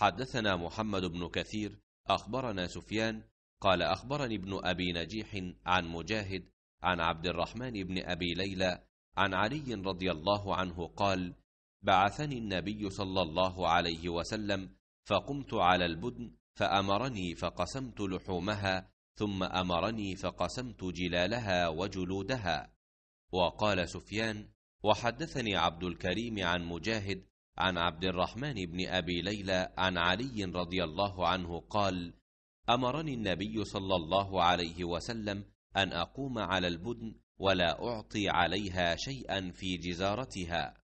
حدثنا محمد بن كثير أخبرنا سفيان قال أخبرني ابن أبي نجيح عن مجاهد عن عبد الرحمن بن أبي ليلى عن علي رضي الله عنه قال بعثني النبي صلى الله عليه وسلم فقمت على البدن فأمرني فقسمت لحومها ثم أمرني فقسمت جلالها وجلودها وقال سفيان وحدثني عبد الكريم عن مجاهد عن عبد الرحمن بن ابي ليلى عن علي رضي الله عنه قال امرني النبي صلى الله عليه وسلم ان اقوم على البدن ولا اعطي عليها شيئا في جزارتها